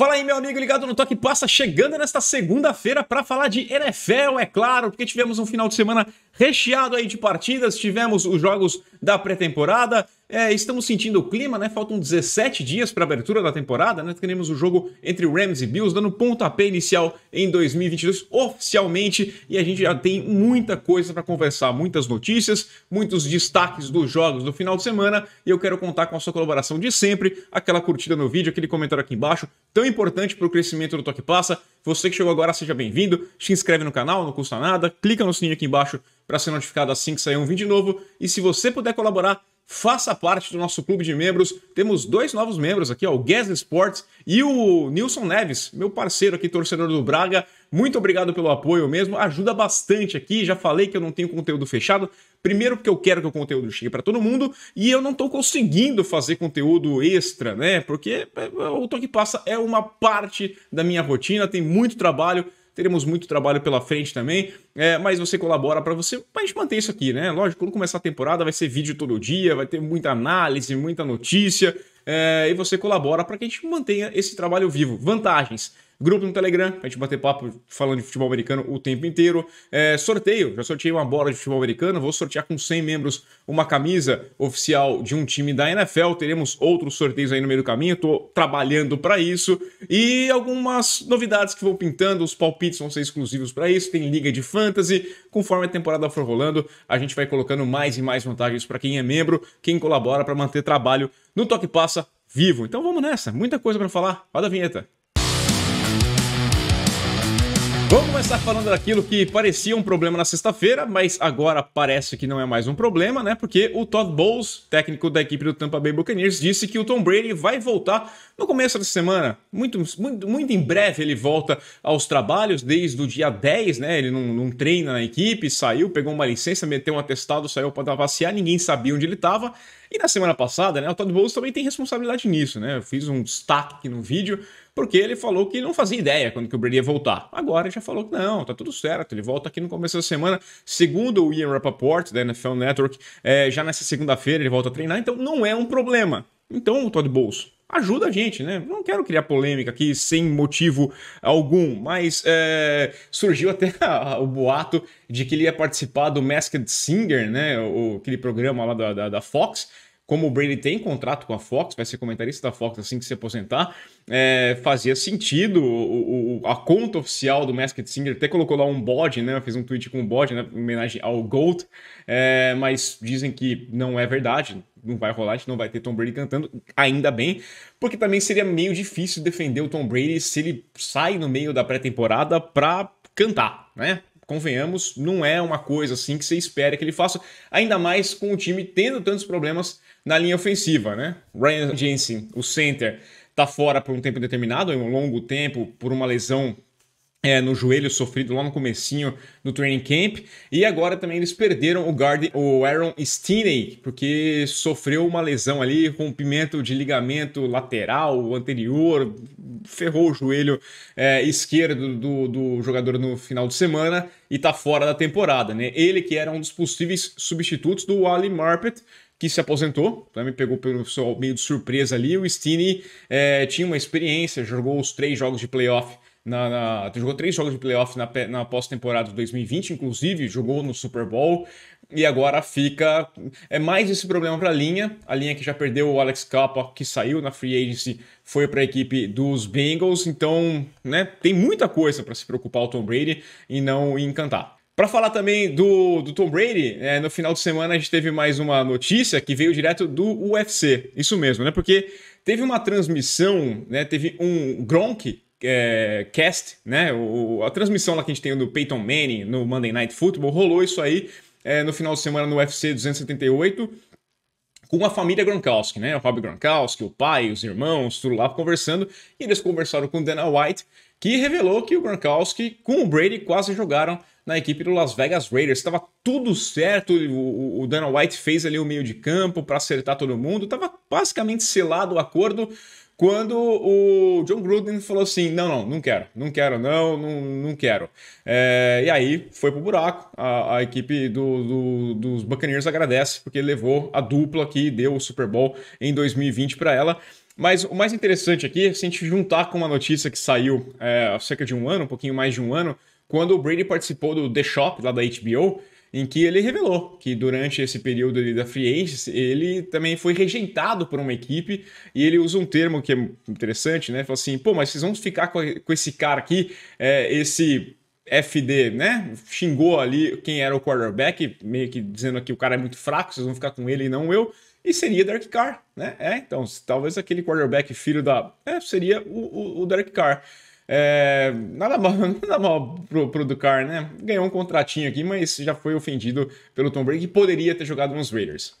Fala aí, meu amigo ligado no Toque Passa, chegando nesta segunda-feira para falar de NFL, é claro, porque tivemos um final de semana recheado aí de partidas, tivemos os jogos da pré-temporada. É, estamos sentindo o clima, né? Faltam 17 dias para a abertura da temporada, né? Teremos o jogo entre Rams e Bills, dando pontapé inicial em 2022 oficialmente, e a gente já tem muita coisa para conversar, muitas notícias, muitos destaques dos jogos do final de semana, e eu quero contar com a sua colaboração de sempre, aquela curtida no vídeo, aquele comentário aqui embaixo, tão importante para o crescimento do Toque Passa. Você que chegou agora, seja bem-vindo, se inscreve no canal, não custa nada, clica no sininho aqui embaixo para ser notificado assim que sair um vídeo novo. E se você puder colaborar, faça parte do nosso clube de membros. Temos dois novos membros aqui, ó, o Guess Sports e o Nilson Neves, meu parceiro aqui, torcedor do Braga. Muito obrigado pelo apoio mesmo, ajuda bastante aqui. Já falei que eu não tenho conteúdo fechado. Primeiro porque eu quero que o conteúdo chegue para todo mundo e eu não estou conseguindo fazer conteúdo extra, né? Porque é, o Toque Passa é uma parte da minha rotina, tem muito trabalho teremos muito trabalho pela frente também, é, mas você colabora para você, pra gente manter isso aqui, né? Lógico, quando começar a temporada vai ser vídeo todo dia, vai ter muita análise, muita notícia, é, e você colabora para que a gente mantenha esse trabalho vivo. Vantagens grupo no Telegram, a gente bater papo falando de futebol americano o tempo inteiro. É, sorteio, já sorteei uma bola de futebol americano, vou sortear com 100 membros uma camisa oficial de um time da NFL. Teremos outros sorteios aí no meio do caminho, estou trabalhando para isso. E algumas novidades que vão pintando, os palpites vão ser exclusivos para isso. Tem liga de fantasy, conforme a temporada for rolando, a gente vai colocando mais e mais vantagens para quem é membro, quem colabora para manter trabalho no Toque Passa vivo. Então vamos nessa, muita coisa para falar. Roda a vinheta. Vamos começar falando daquilo que parecia um problema na sexta-feira, mas agora parece que não é mais um problema, né? Porque o Todd Bowles, técnico da equipe do Tampa Bay Buccaneers, disse que o Tom Brady vai voltar no começo da semana. Muito, muito, muito em breve ele volta aos trabalhos, desde o dia 10, né? Ele não, não treina na equipe, saiu, pegou uma licença, meteu um atestado, saiu para passear, ninguém sabia onde ele estava. E na semana passada, né? O Todd Bowles também tem responsabilidade nisso, né? Eu fiz um destaque aqui no vídeo porque ele falou que não fazia ideia quando que o Brady ia voltar. Agora ele já falou que não, tá tudo certo, ele volta aqui no começo da semana, segundo o Ian Rappaport da NFL Network, é, já nessa segunda-feira ele volta a treinar, então não é um problema. Então, Todd Bowles, ajuda a gente, né? Não quero criar polêmica aqui sem motivo algum, mas é, surgiu até a, o boato de que ele ia participar do Masked Singer, né? O, aquele programa lá da, da, da Fox, como o Brady tem contrato com a Fox, vai ser comentarista da Fox assim que se aposentar, é, fazia sentido o, o, a conta oficial do Masked Singer até colocou lá um bode, né? um tweet com um bode, né? Em homenagem ao Gold, é, mas dizem que não é verdade, não vai rolar, a gente não vai ter Tom Brady cantando, ainda bem, porque também seria meio difícil defender o Tom Brady se ele sai no meio da pré-temporada para cantar, né? Convenhamos, não é uma coisa assim que você espera que ele faça, ainda mais com o time tendo tantos problemas na linha ofensiva, né? Ryan Jensen, o center, tá fora por um tempo determinado, um longo tempo, por uma lesão é, no joelho sofrido lá no comecinho do training camp. E agora também eles perderam o guard, o Aaron Stinney, porque sofreu uma lesão ali, rompimento de ligamento lateral, anterior, ferrou o joelho é, esquerdo do, do jogador no final de semana e tá fora da temporada, né? Ele que era um dos possíveis substitutos do Ali Marpet, que se aposentou, também né, pegou pelo seu meio de surpresa ali. O Stine é, tinha uma experiência, jogou os três jogos de playoff na, na, jogou três jogos de playoff na, na pós-temporada de 2020, inclusive jogou no Super Bowl e agora fica é mais esse problema para a linha, a linha que já perdeu o Alex Capa que saiu na free agency foi para a equipe dos Bengals, então né, tem muita coisa para se preocupar o Tom Brady e não encantar. Para falar também do, do Tom Brady, é, no final de semana a gente teve mais uma notícia que veio direto do UFC. Isso mesmo, né? Porque teve uma transmissão, né? Teve um Gronk é, cast, né? O, a transmissão lá que a gente tem do Peyton Manning no Monday Night Football rolou isso aí é, no final de semana no UFC 278 com a família Gronkowski, né? O Rob Gronkowski, o pai, os irmãos, tudo lá conversando. E eles conversaram com Dana White que revelou que o Gronkowski com o Brady quase jogaram na equipe do Las Vegas Raiders. Estava tudo certo, o, Dana White fez ali o meio de campo para acertar todo mundo, estava basicamente selado o acordo quando o John Gruden falou assim, não, não, não quero, não quero, não, não, não quero. É, e aí foi pro buraco, a, a equipe do, do, dos Buccaneers agradece, porque levou a dupla que deu o Super Bowl em 2020 para ela. Mas o mais interessante aqui é se a gente juntar com uma notícia que saiu é, há cerca de um ano, um pouquinho mais de um ano, quando o Brady participou do The Shop lá da HBO, em que ele revelou que durante esse período ali da free Agents ele também foi rejeitado por uma equipe e ele usa um termo que é interessante, né? Fala assim, pô, mas vocês vão ficar com, esse cara aqui, é, esse FD, né? Xingou ali quem era o quarterback, meio que dizendo que o cara é muito fraco, vocês vão ficar com ele e não eu e seria Derek Carr, né? É, então, talvez aquele quarterback filho da. É, seria o, o, o Derek Carr. É, nada mal, nada mal pro, pro Ducar, né? Ganhou um contratinho aqui, mas já foi ofendido pelo Tom Brady e poderia ter jogado nos Raiders.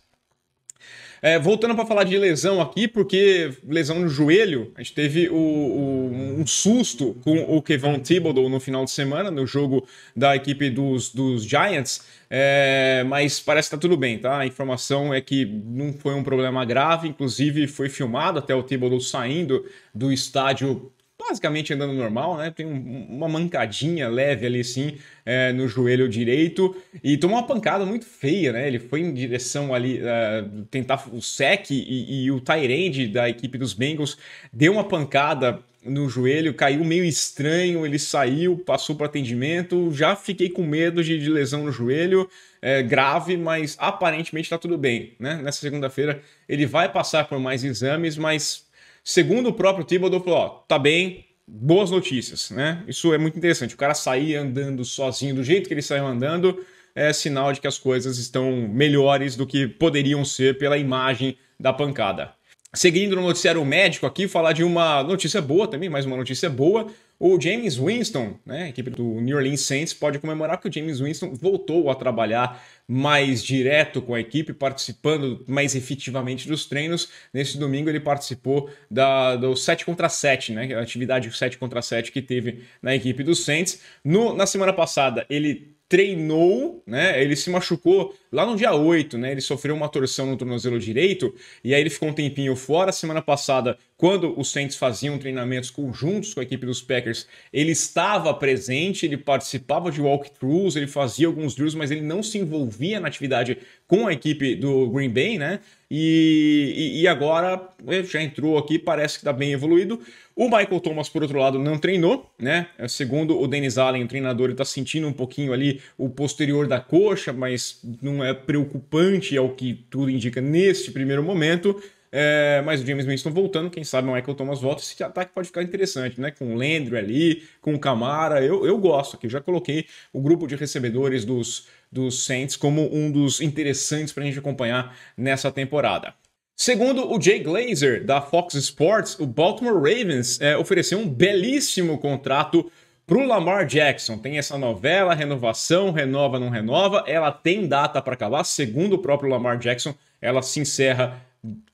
É, voltando para falar de lesão aqui, porque lesão no joelho, a gente teve o, o, um susto com o Kevon Thibodeau no final de semana, no jogo da equipe dos, dos Giants, é, mas parece que tá tudo bem, tá? A informação é que não foi um problema grave, inclusive foi filmado até o Thibodeau saindo do estádio basicamente andando normal, né? Tem um, uma mancadinha leve ali sim é, no joelho direito e tomou uma pancada muito feia, né? Ele foi em direção ali uh, tentar o sec e, e o Tyrande da equipe dos Bengals deu uma pancada no joelho, caiu meio estranho, ele saiu, passou para atendimento, já fiquei com medo de, de lesão no joelho, é, grave, mas aparentemente está tudo bem, né? Nessa segunda-feira ele vai passar por mais exames, mas Segundo o próprio Thibodeau, falou, ó, tá bem, boas notícias, né? Isso é muito interessante. O cara sair andando sozinho do jeito que ele saiu andando é sinal de que as coisas estão melhores do que poderiam ser pela imagem da pancada. Seguindo no noticiário médico aqui, falar de uma notícia boa também, mais uma notícia boa. O James Winston, né, a equipe do New Orleans Saints, pode comemorar que o James Winston voltou a trabalhar mais direto com a equipe, participando mais efetivamente dos treinos. Nesse domingo ele participou da, do 7 contra 7, né, a atividade 7 contra 7 que teve na equipe do Saints. No, na semana passada ele treinou, né? Ele se machucou lá no dia 8, né? Ele sofreu uma torção no tornozelo direito e aí ele ficou um tempinho fora. Semana passada quando os Saints faziam treinamentos conjuntos com a equipe dos Packers, ele estava presente, ele participava de walkthroughs, ele fazia alguns drills, mas ele não se envolvia na atividade com a equipe do Green Bay, né? E, e, agora já entrou aqui, parece que está bem evoluído. O Michael Thomas, por outro lado, não treinou, né? Segundo o Dennis Allen, o treinador, está sentindo um pouquinho ali o posterior da coxa, mas não é preocupante, é o que tudo indica neste primeiro momento. É, mas o James Winston voltando, quem sabe o Michael Thomas volta. Esse ataque pode ficar interessante, né? Com o Landry ali, com o Camara. Eu, eu gosto aqui, eu já coloquei o grupo de recebedores dos, dos Saints como um dos interessantes para a gente acompanhar nessa temporada. Segundo o Jay Glazer, da Fox Sports, o Baltimore Ravens é, ofereceu um belíssimo contrato para o Lamar Jackson. Tem essa novela, renovação, renova, não renova. Ela tem data para acabar, segundo o próprio Lamar Jackson. Ela se encerra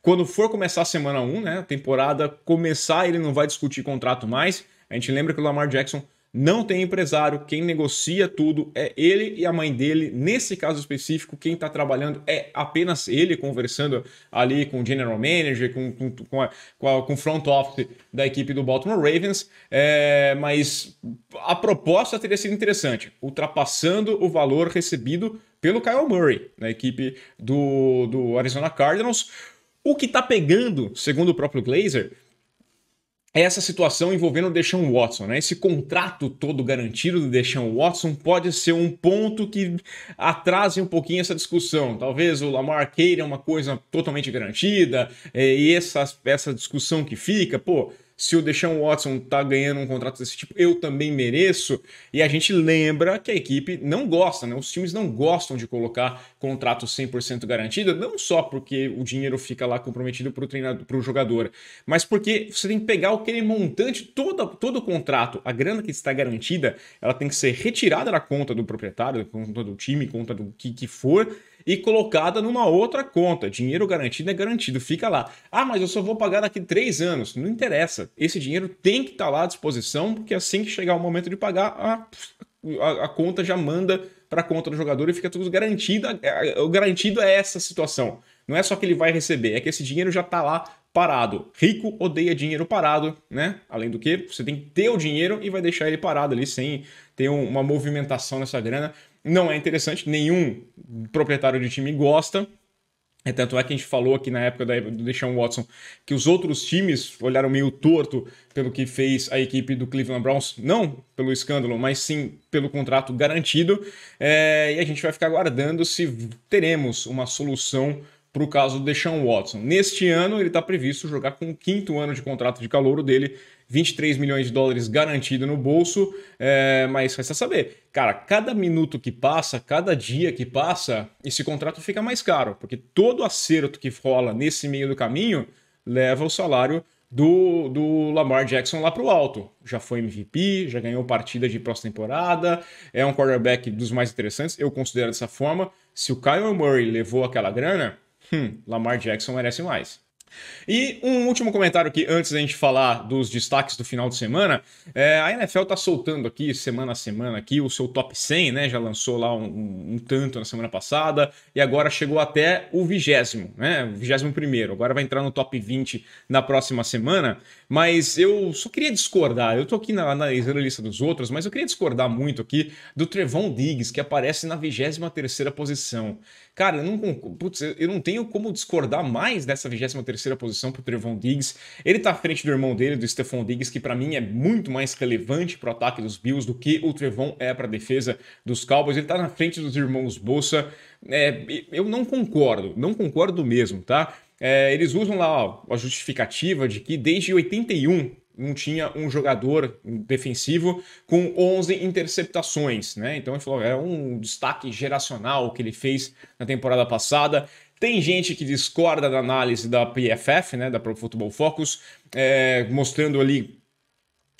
quando for começar a semana 1, né, temporada começar, ele não vai discutir contrato mais. A gente lembra que o Lamar Jackson não tem empresário, quem negocia tudo é ele e a mãe dele. Nesse caso específico, quem está trabalhando é apenas ele, conversando ali com o general manager, com, com, com, a, com, a, com o front office da equipe do Baltimore Ravens. É, mas a proposta teria sido interessante, ultrapassando o valor recebido pelo Kyle Murray na equipe do, do Arizona Cardinals o que está pegando, segundo o próprio Glazer, é essa situação envolvendo o Deshaun Watson, né? Esse contrato todo garantido do Deshaun Watson pode ser um ponto que atrase um pouquinho essa discussão. Talvez o Lamar queira uma coisa totalmente garantida eh, e essa, essa discussão que fica, pô, se o Deshaun Watson tá ganhando um contrato desse tipo, eu também mereço. E a gente lembra que a equipe não gosta, né? Os times não gostam de colocar contrato 100% garantido, não só porque o dinheiro fica lá comprometido pro treinador, o jogador, mas porque você tem que pegar aquele montante, todo todo o contrato, a grana que está garantida, ela tem que ser retirada da conta do proprietário, da conta do time, conta do que, que for, e colocada numa outra conta. Dinheiro garantido é garantido, fica lá. Ah, mas eu só vou pagar daqui três anos. Não interessa. Esse dinheiro tem que estar tá lá à disposição, porque assim que chegar o momento de pagar, a, a, a conta já manda para a conta do jogador e fica tudo garantido. É, é, o garantido é essa situação. Não é só que ele vai receber, é que esse dinheiro já está lá parado. Rico odeia dinheiro parado, né? Além do que, você tem que ter o dinheiro e vai deixar ele parado ali sem ter uma movimentação nessa grana não é interessante, nenhum proprietário de time gosta. É tanto é que a gente falou aqui na época do Deshaun Watson que os outros times olharam meio torto pelo que fez a equipe do Cleveland Browns, não pelo escândalo, mas sim pelo contrato garantido. É, e a gente vai ficar aguardando se teremos uma solução para o caso do Deshaun Watson. Neste ano, ele está previsto jogar com o quinto ano de contrato de calouro dele, 23 milhões de dólares garantido no bolso, é, mas resta saber Cara, cada minuto que passa, cada dia que passa, esse contrato fica mais caro, porque todo acerto que rola nesse meio do caminho leva o salário do, do Lamar Jackson lá para o alto. Já foi MVP, já ganhou partida de pós-temporada, é um quarterback dos mais interessantes, eu considero dessa forma. Se o Kyle Murray levou aquela grana, hum, Lamar Jackson merece mais. E um último comentário aqui, antes da gente falar dos destaques do final de semana, é, a NFL tá soltando aqui, semana a semana, aqui o seu top 100, né? Já lançou lá um, um, um tanto na semana passada e agora chegou até o vigésimo, né? O vigésimo primeiro. Agora vai entrar no top 20 na próxima semana, mas eu só queria discordar, eu tô aqui na, analisando a lista dos outros, mas eu queria discordar muito aqui do Trevon Diggs, que aparece na vigésima terceira posição. Cara, eu não, putz, eu não tenho como discordar mais dessa 23ª posição pro Trevon Diggs. Ele tá à frente do irmão dele, do Stephon Diggs, que para mim é muito mais relevante pro ataque dos Bills do que o Trevon é pra defesa dos Cowboys. Ele tá na frente dos irmãos Bolsa. É, eu não concordo, não concordo mesmo, tá? É, eles usam lá ó, a justificativa de que desde 81 não tinha um jogador defensivo com 11 interceptações, né? Então ele falou, é um destaque geracional que ele fez na temporada passada. Tem gente que discorda da análise da PFF, né, da Pro Football Focus, é, mostrando ali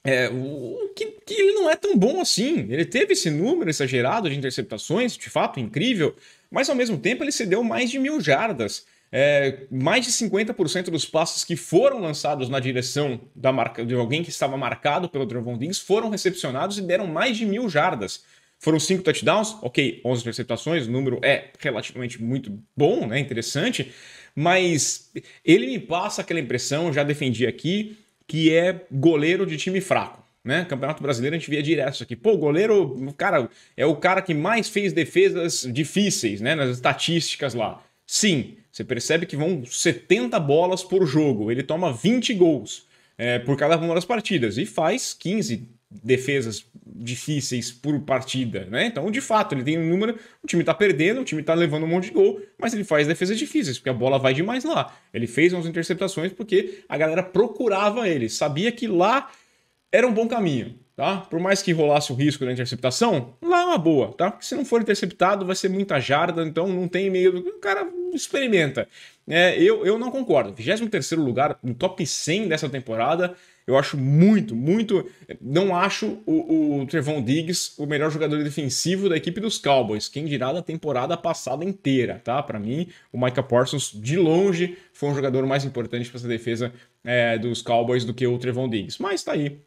é, o, que, que, ele não é tão bom assim. Ele teve esse número exagerado de interceptações, de fato incrível, mas ao mesmo tempo ele cedeu mais de mil jardas é, mais de 50% dos passes que foram lançados na direção da marca, de alguém que estava marcado pelo Trevon Diggs foram recepcionados e deram mais de mil jardas. Foram cinco touchdowns, ok, 11 receptações, o número é relativamente muito bom, né, interessante, mas ele me passa aquela impressão, já defendi aqui, que é goleiro de time fraco. Né? Campeonato Brasileiro a gente via direto isso aqui. Pô, goleiro, cara, é o cara que mais fez defesas difíceis, né? Nas estatísticas lá. Sim, você percebe que vão 70 bolas por jogo, ele toma 20 gols é, por cada uma das partidas e faz 15 defesas difíceis por partida, né? Então, de fato, ele tem um número, o time tá perdendo, o time tá levando um monte de gol, mas ele faz defesas difíceis, porque a bola vai demais lá. Ele fez umas interceptações porque a galera procurava ele, sabia que lá era um bom caminho tá? Por mais que rolasse o risco da interceptação, lá é uma boa, tá? Porque se não for interceptado, vai ser muita jarda, então não tem meio. O cara experimenta. É, eu, eu não concordo. 23 lugar no top 100 dessa temporada, eu acho muito, muito. Não acho o, o Trevon Diggs o melhor jogador defensivo da equipe dos Cowboys. Quem dirá da temporada passada inteira, tá? Para mim, o Micah Parsons, de longe, foi um jogador mais importante para essa defesa é, dos Cowboys do que o Trevon Diggs. Mas tá aí.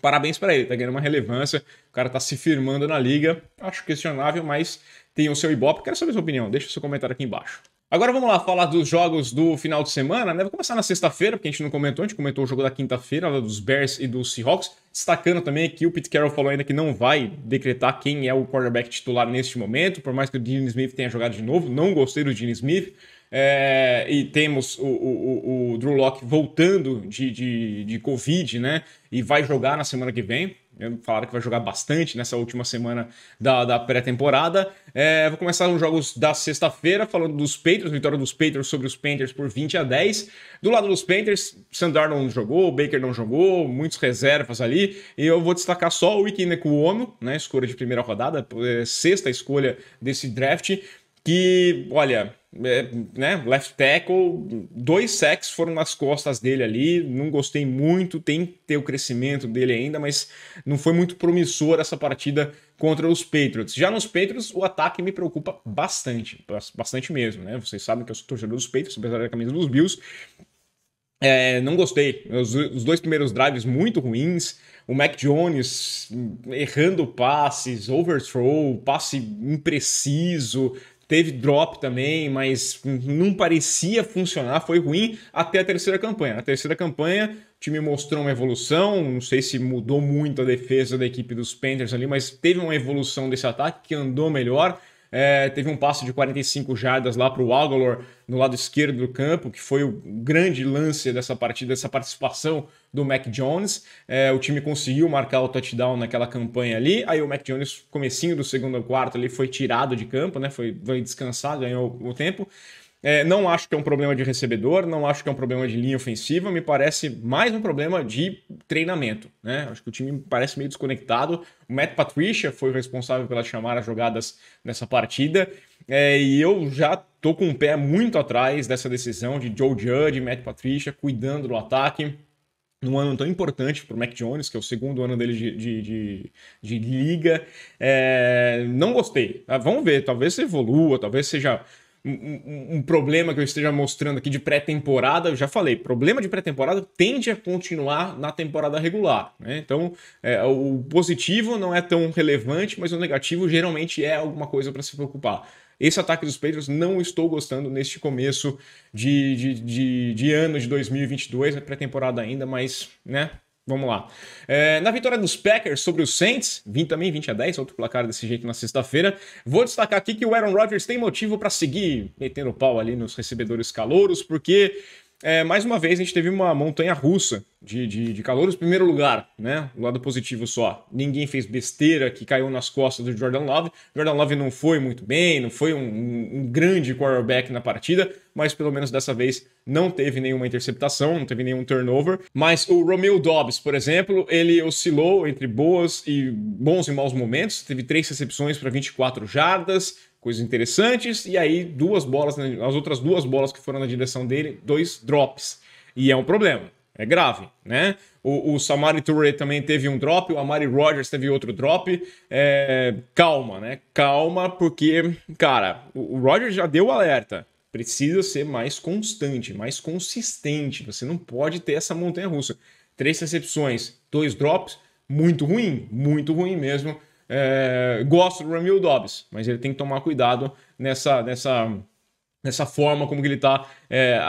Parabéns para ele, tá ganhando uma relevância, o cara tá se firmando na liga. Acho questionável, mas tem o seu Ibope. Quero saber sua opinião, deixa seu comentário aqui embaixo. Agora vamos lá falar dos jogos do final de semana, né? Vou começar na sexta-feira, porque a gente não comentou, a gente comentou o jogo da quinta-feira, dos Bears e dos Seahawks, destacando também que o Pete Carroll falou ainda que não vai decretar quem é o quarterback titular neste momento, por mais que o Dean Smith tenha jogado de novo, não gostei do Dean Smith, é, e temos o, o, o, Drew Locke voltando de, de, de Covid, né? E vai jogar na semana que vem. Falaram que vai jogar bastante nessa última semana da, da pré-temporada. É, vou começar os jogos da sexta-feira, falando dos Panthers, vitória dos Panthers sobre os Panthers por 20 a 10. Do lado dos Panthers, Sandar não jogou, Baker não jogou, muitos reservas ali. E eu vou destacar só o Wiki Nekuono, né, escolha de primeira rodada, é, sexta escolha desse draft, que, olha, é, né, left tackle, dois sacks foram nas costas dele ali, não gostei muito, tem que ter o crescimento dele ainda, mas não foi muito promissor essa partida contra os Patriots. Já nos Patriots, o ataque me preocupa bastante, bastante mesmo, né? Vocês sabem que eu sou torcedor dos Patriots, apesar da camisa dos Bills. É, não gostei. Os, os dois primeiros drives muito ruins, o Mac Jones errando passes, overthrow, passe impreciso, teve drop também, mas não parecia funcionar, foi ruim até a terceira campanha. Na terceira campanha, o time mostrou uma evolução, não sei se mudou muito a defesa da equipe dos Panthers ali, mas teve uma evolução desse ataque que andou melhor. É, teve um passo de 45 jardas lá para o Aguilar no lado esquerdo do campo, que foi o grande lance dessa partida, dessa participação do Mac Jones. É, o time conseguiu marcar o touchdown naquela campanha ali. Aí o Mac Jones, comecinho do segundo quarto, ali foi tirado de campo, né? Foi, foi descansar, ganhou o tempo. É, não acho que é um problema de recebedor, não acho que é um problema de linha ofensiva, me parece mais um problema de treinamento. Né? Acho que o time parece meio desconectado. O Matt Patricia foi o responsável pelas chamar as jogadas nessa partida, é, e eu já tô com o pé muito atrás dessa decisão de Joe Judge Matt Patricia cuidando do ataque num ano tão importante para o Mac Jones, que é o segundo ano dele de, de, de, de liga. É, não gostei. Ah, vamos ver, talvez evolua, talvez seja um, um, um, problema que eu esteja mostrando aqui de pré-temporada. Eu já falei, problema de pré-temporada tende a continuar na temporada regular. Né? Então, é, o positivo não é tão relevante, mas o negativo geralmente é alguma coisa para se preocupar. Esse ataque dos Patriots não estou gostando neste começo de, de, de, de ano de 2022, é pré-temporada ainda, mas, né, Vamos lá. É, na vitória dos Packers sobre os Saints, 20 também 20 a 10, outro placar desse jeito na sexta-feira. Vou destacar aqui que o Aaron Rodgers tem motivo para seguir metendo pau ali nos recebedores calouros, porque é, mais uma vez a gente teve uma montanha russa de, de, de calor. Em primeiro lugar, né? O lado positivo só. Ninguém fez besteira que caiu nas costas do Jordan Love. Jordan Love não foi muito bem, não foi um, um, grande quarterback na partida, mas pelo menos dessa vez não teve nenhuma interceptação, não teve nenhum turnover. Mas o Romeo Dobbs, por exemplo, ele oscilou entre boas e bons e maus momentos. Teve três recepções para 24 jardas, coisas interessantes. E aí, duas bolas, as outras duas bolas que foram na direção dele, dois drops. E é um problema. É grave, né? O, o Samari Touré também teve um drop, o Amari Rogers teve outro drop. É, calma, né? Calma, porque, cara, o, o Rogers já deu o alerta. Precisa ser mais constante, mais consistente. Você não pode ter essa montanha russa. Três recepções, dois drops, muito ruim, muito ruim mesmo é, gosto do Ramil Dobbs, mas ele tem que tomar cuidado nessa, nessa, nessa forma como que ele está é,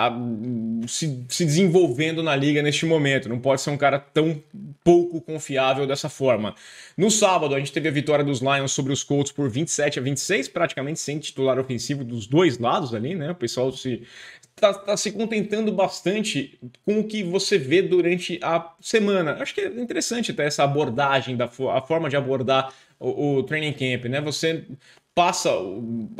se, se, desenvolvendo na liga neste momento. Não pode ser um cara tão pouco confiável dessa forma. No sábado, a gente teve a vitória dos Lions sobre os Colts por 27 a 26, praticamente sem titular ofensivo dos dois lados ali, né? O pessoal se Tá, tá, se contentando bastante com o que você vê durante a semana. Acho que é interessante até essa abordagem, da, a forma de abordar o, o training camp, né? Você passa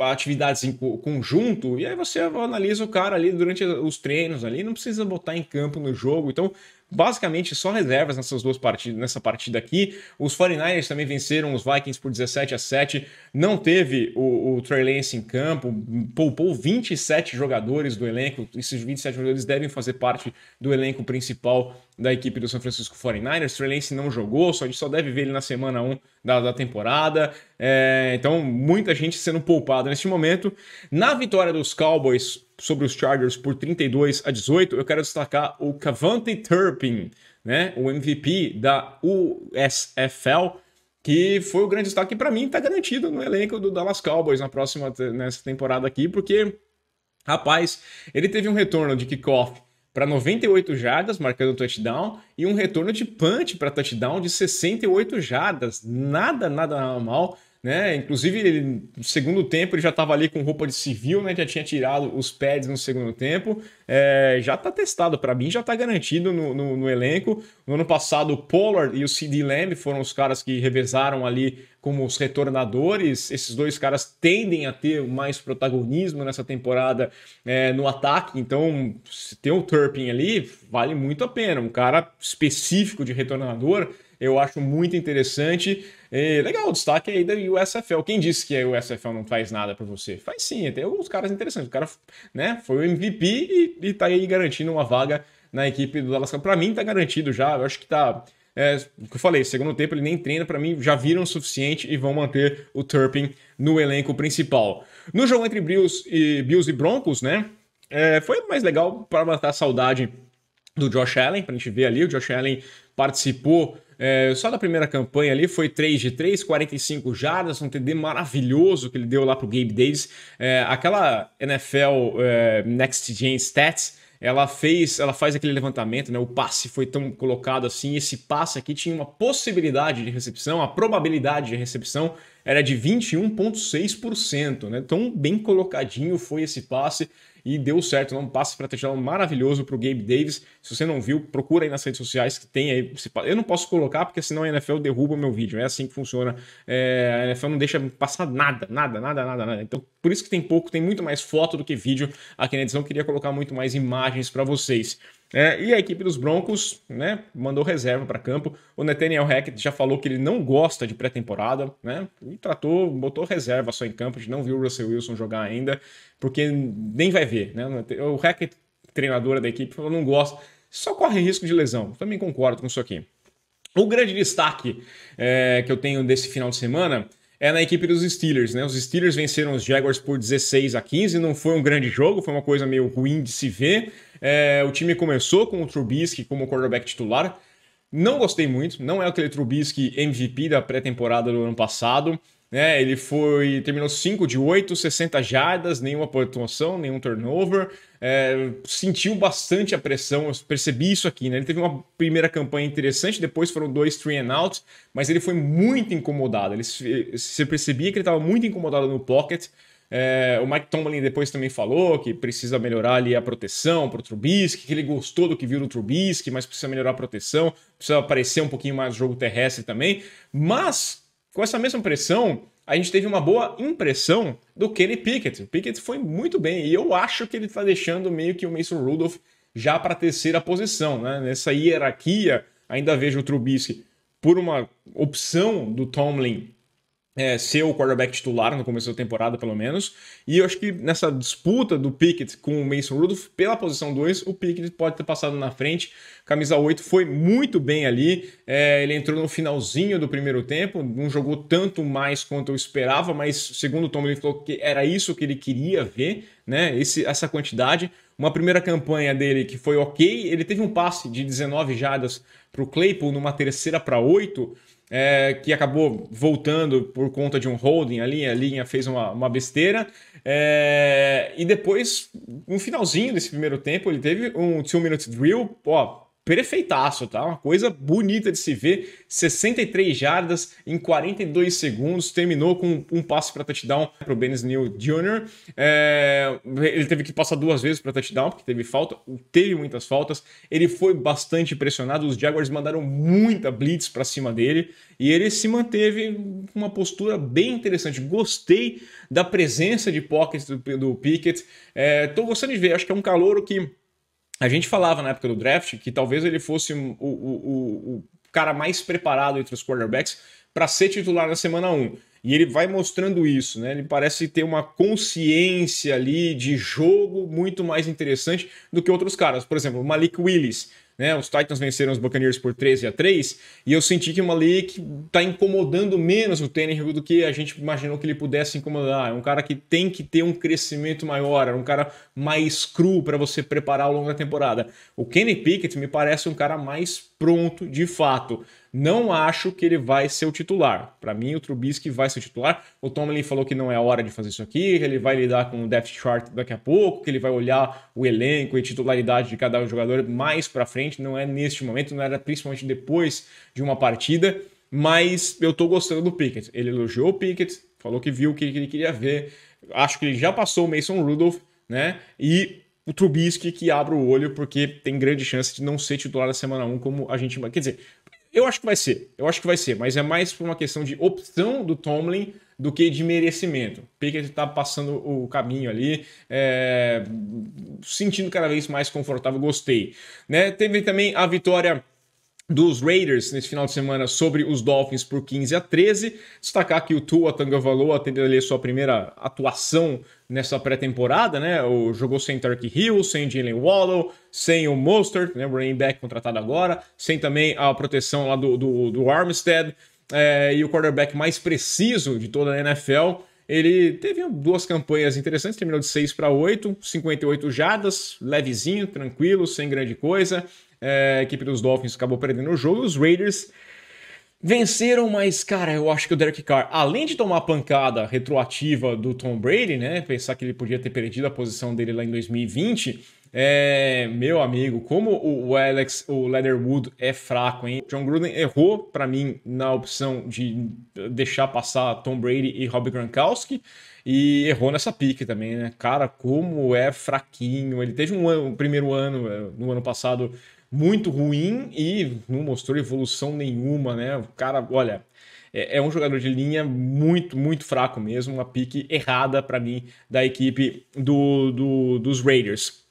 atividades em assim, conjunto e aí você analisa o cara ali durante os treinos ali, não precisa botar em campo no jogo. Então, basicamente só reservas nessas duas partidas, nessa partida aqui. Os 49ers também venceram os Vikings por 17 a 7. Não teve o, o Trey Lance em campo, poupou 27 jogadores do elenco. Esses 27 jogadores devem fazer parte do elenco principal da equipe do São Francisco 49ers. Trey Lance não jogou, só a gente só deve ver ele na semana 1 da, da temporada. É, então, muita gente sendo poupada neste momento. Na vitória dos Cowboys sobre os Chargers por 32 a 18, eu quero destacar o Cavante Turpin, né, o MVP da USFL, que foi o grande destaque para mim, está garantido no elenco do Dallas Cowboys na próxima nessa temporada aqui, porque rapaz, ele teve um retorno de kickoff para 98 jardas, marcando touchdown, e um retorno de punch para touchdown de 68 jardas. Nada, nada mal né? Inclusive, ele, no segundo tempo, ele já estava ali com roupa de civil, né? Já tinha tirado os pads no segundo tempo. É, já está testado, para mim, já está garantido no, no, no, elenco. No ano passado, o Pollard e o CD Lamb foram os caras que revezaram ali como os retornadores. Esses dois caras tendem a ter mais protagonismo nessa temporada é, no ataque. Então, se tem o Turpin ali, vale muito a pena. Um cara específico de retornador eu acho muito interessante. E legal, o destaque aí da USFL. Quem disse que a USFL não faz nada para você? Faz sim, tem alguns caras interessantes. O cara né, foi o MVP e, e tá aí garantindo uma vaga na equipe do Dallas Para mim tá garantido já, eu acho que tá... É, o que eu falei, segundo tempo ele nem treina, para mim já viram o suficiente e vão manter o Turpin no elenco principal. No jogo entre Bills e, Bills e Broncos, né? É, foi mais legal para matar a saudade do Josh Allen, para a gente ver ali. O Josh Allen participou é, só na primeira campanha ali foi 3 de 3, 45 jardas, um TD maravilhoso que ele deu lá pro Gabe Davis. É, aquela NFL é, Next Gen Stats ela fez, ela faz aquele levantamento, né? O passe foi tão colocado assim, esse passe aqui tinha uma possibilidade de recepção, a probabilidade de recepção era de 21.6%, né? Tão bem colocadinho foi esse passe e deu certo, não passa para touchdown maravilhoso para o Gabe Davis. Se você não viu, procura aí nas redes sociais que tem aí. Eu não posso colocar porque senão a NFL derruba meu vídeo. É assim que funciona. É, a NFL não deixa passar nada, nada, nada, nada, nada. Então por isso que tem pouco, tem muito mais foto do que vídeo aqui na edição. Eu queria colocar muito mais imagens para vocês. É, e a equipe dos Broncos né, mandou reserva para campo. O Nathaniel Hackett já falou que ele não gosta de pré-temporada, né? E tratou, botou reserva só em campo. A gente não viu o Russell Wilson jogar ainda, porque nem vai ver. Né? O Hackett, treinador da equipe, falou: não gosta. Só corre risco de lesão. Também concordo com isso aqui. O grande destaque é, que eu tenho desse final de semana é na equipe dos Steelers, né? Os Steelers venceram os Jaguars por 16 a 15, não foi um grande jogo, foi uma coisa meio ruim de se ver. É, o time começou com o Trubisky como quarterback titular. Não gostei muito, não é aquele Trubisky MVP da pré-temporada do ano passado né? Ele foi terminou 5 de 8, 60 jardas, nenhuma pontuação, nenhum turnover. É, sentiu bastante a pressão, eu percebi isso aqui, né? Ele teve uma primeira campanha interessante, depois foram dois three and outs, mas ele foi muito incomodado. Ele, você percebia que ele estava muito incomodado no pocket. É, o Mike Tomlin depois também falou que precisa melhorar ali a proteção para o Trubisky, que ele gostou do que viu no Trubisky, mas precisa melhorar a proteção, precisa aparecer um pouquinho mais no jogo terrestre também. Mas com essa mesma pressão, a gente teve uma boa impressão do Kenny Pickett. O Pickett foi muito bem e eu acho que ele está deixando meio que o Mason Rudolph já para a terceira posição, né? Nessa hierarquia, ainda vejo o Trubisky por uma opção do Tomlin é, ser o quarterback titular no começo da temporada, pelo menos. E eu acho que nessa disputa do Pickett com o Mason Rudolph pela posição 2, o Pickett pode ter passado na frente. Camisa 8 foi muito bem ali. É, ele entrou no finalzinho do primeiro tempo, não jogou tanto mais quanto eu esperava, mas segundo o Tom, ele falou que era isso que ele queria ver, né? Esse, essa quantidade. Uma primeira campanha dele que foi ok. Ele teve um passe de 19 jadas para o Claypool numa terceira para 8 é, que acabou voltando por conta de um holding ali, a linha fez uma, uma besteira. É, e depois, no finalzinho desse primeiro tempo, ele teve um two-minute drill, ó, perfeitaço, tá? Uma coisa bonita de se ver. 63 jardas em 42 segundos, terminou com um passe para touchdown para o Benes New Jr. É... ele teve que passar duas vezes para touchdown, porque teve falta, teve muitas faltas. Ele foi bastante pressionado, os Jaguars mandaram muita blitz para cima dele e ele se manteve com uma postura bem interessante. Gostei da presença de pockets do, do Pickett. Estou é... gostando de ver, acho que é um calor que a gente falava na época do draft que talvez ele fosse o, o, o, cara mais preparado entre os quarterbacks para ser titular na semana 1. E ele vai mostrando isso, né? Ele parece ter uma consciência ali de jogo muito mais interessante do que outros caras. Por exemplo, o Malik Willis né? Os Titans venceram os Buccaneers por 13 a 3 e eu senti que o é Malik tá incomodando menos o Tannehill do que a gente imaginou que ele pudesse incomodar. É um cara que tem que ter um crescimento maior, é um cara mais cru para você preparar ao longo da temporada. O Kenny Pickett me parece um cara mais pronto de fato. Não acho que ele vai ser o titular. Para mim, o Trubisky vai ser o titular. O Tomlin falou que não é hora de fazer isso aqui, ele vai lidar com o depth chart daqui a pouco, que ele vai olhar o elenco e titularidade de cada jogador mais para frente. Não é neste momento, não era principalmente depois de uma partida. Mas eu tô gostando do Pickett. Ele elogiou o Pickett, falou que viu o que ele queria ver. Acho que ele já passou o Mason Rudolph, né? E o Trubisky que abre o olho, porque tem grande chance de não ser titular da semana 1, como a gente. Quer dizer, eu acho que vai ser, eu acho que vai ser, mas é mais por uma questão de opção do Tomlin do que de merecimento. Pickett está passando o caminho ali, é, sentindo cada vez mais confortável, gostei. Né? Teve também a vitória dos Raiders nesse final de semana sobre os Dolphins por 15 a 13. Destacar que o Tua Tagovailoa teve ali sua primeira atuação nessa pré-temporada, né? O, jogou sem Turkey Hill, sem Jalen Waddle, sem o Mostert, né? O running back contratado agora, sem também a proteção lá do, do, do Armstead. É, e o quarterback mais preciso de toda a NFL. Ele teve duas campanhas interessantes, terminou de 6 para 8, 58 jadas, levezinho, tranquilo, sem grande coisa. É, a equipe dos Dolphins acabou perdendo o jogo. Os Raiders venceram, mas, cara, eu acho que o Derek Carr, além de tomar a pancada retroativa do Tom Brady, né? Pensar que ele podia ter perdido a posição dele lá em 2020. É, meu amigo, como o Alex, o Leatherwood é fraco, hein? John Gruden errou para mim na opção de deixar passar Tom Brady e Rob Gronkowski e errou nessa pique também, né? Cara, como é fraquinho. Ele teve um, ano, um primeiro ano é, no ano passado muito ruim e não mostrou evolução nenhuma, né? O cara, olha, é, é um jogador de linha muito, muito fraco mesmo, uma pique errada para mim da equipe do, do, dos Raiders.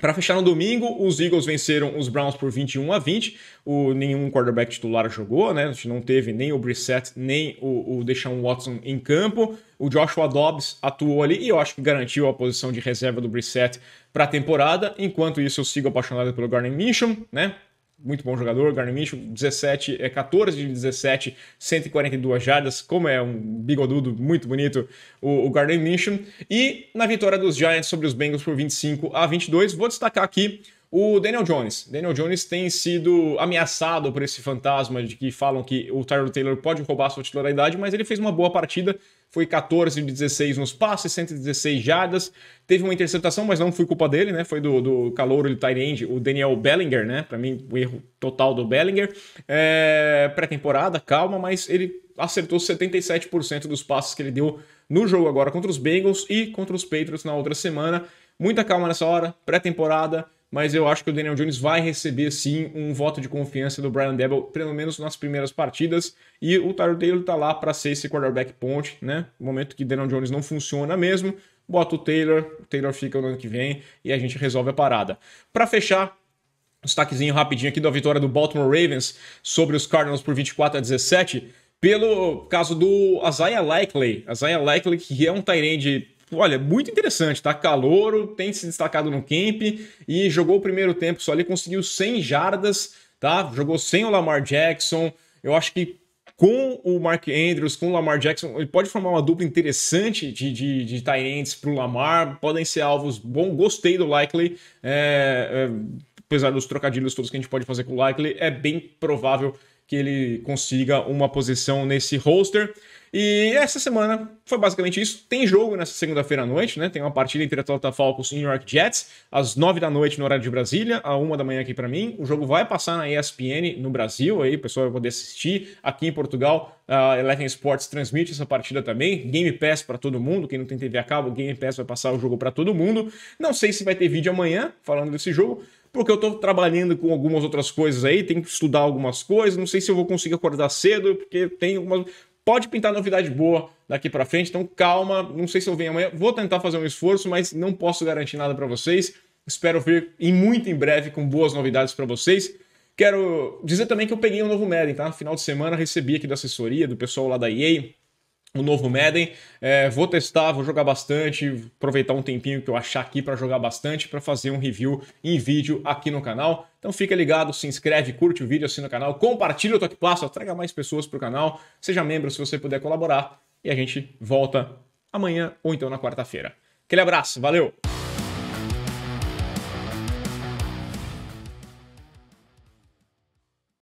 Para fechar no domingo, os Eagles venceram os Browns por 21 a 20. O, nenhum quarterback titular jogou, né? A gente não teve nem o Brissett, nem o, o Deshaun Watson em campo. O Joshua Dobbs atuou ali e eu acho que garantiu a posição de reserva do Brissett para a temporada. Enquanto isso, eu sigo apaixonado pelo Garner Mission, né? muito bom jogador, Garner Mitchell, 17, é 14 de 17, 142 jardas, como é um bigodudo muito bonito o, o Garner Mitchell. E na vitória dos Giants sobre os Bengals por 25 a 22, vou destacar aqui o Daniel Jones. Daniel Jones tem sido ameaçado por esse fantasma de que falam que o Tyrod Taylor pode roubar sua titularidade, mas ele fez uma boa partida. Foi 14 de 16 nos passes, 116 jardas. Teve uma interceptação, mas não foi culpa dele, né? Foi do, do calouro de Tyrande, o Daniel Bellinger, né? Para mim, o erro total do Bellinger. É... Pré-temporada, calma, mas ele acertou 77% dos passes que ele deu no jogo agora contra os Bengals e contra os Patriots na outra semana. Muita calma nessa hora, pré-temporada mas eu acho que o Daniel Jones vai receber sim um voto de confiança do Brian Debo pelo menos nas primeiras partidas, e o Tyler Taylor tá lá para ser esse quarterback ponte, né? No momento que Daniel Jones não funciona mesmo, bota o Taylor, o Taylor fica no ano que vem e a gente resolve a parada. Para fechar, um destaquezinho rapidinho aqui da vitória do Baltimore Ravens sobre os Cardinals por 24 a 17, pelo caso do Isaiah Likely. Isaiah Likely, que é um tight Tipo, olha, muito interessante, tá? Calouro, tem se destacado no camp e jogou o primeiro tempo só ali, conseguiu 100 jardas, tá? Jogou sem o Lamar Jackson. Eu acho que com o Mark Andrews, com o Lamar Jackson, ele pode formar uma dupla interessante de, de, de para o Lamar, podem ser alvos bom. Gostei do Likely, é, é, apesar dos trocadilhos todos que a gente pode fazer com o Likely, é bem provável que ele consiga uma posição nesse roster. E essa semana foi basicamente isso. Tem jogo nessa segunda-feira à noite, né? Tem uma partida entre Atlanta Falcons e New York Jets, às 9 da noite no horário de Brasília, a 1 da manhã aqui para mim. O jogo vai passar na ESPN no Brasil, aí o pessoal vai poder assistir. Aqui em Portugal, a Eleven Sports transmite essa partida também. Game Pass para todo mundo, quem não tem TV a cabo, Game Pass vai passar o jogo para todo mundo. Não sei se vai ter vídeo amanhã falando desse jogo, porque eu tô trabalhando com algumas outras coisas aí, tenho que estudar algumas coisas, não sei se eu vou conseguir acordar cedo, porque tem algumas pode pintar novidade boa daqui para frente. Então calma, não sei se eu venho amanhã. Vou tentar fazer um esforço, mas não posso garantir nada para vocês. Espero vir em muito em breve com boas novidades para vocês. Quero dizer também que eu peguei um novo Madden, tá? No final de semana recebi aqui da assessoria do pessoal lá da EA o novo Madden. É, vou testar, vou jogar bastante, aproveitar um tempinho que eu achar aqui para jogar bastante, para fazer um review em vídeo aqui no canal. Então fica ligado, se inscreve, curte o vídeo, assina o canal, compartilha o Toque Passa, traga mais pessoas para o canal, seja membro se você puder colaborar. E a gente volta amanhã ou então na quarta-feira. Aquele abraço, valeu!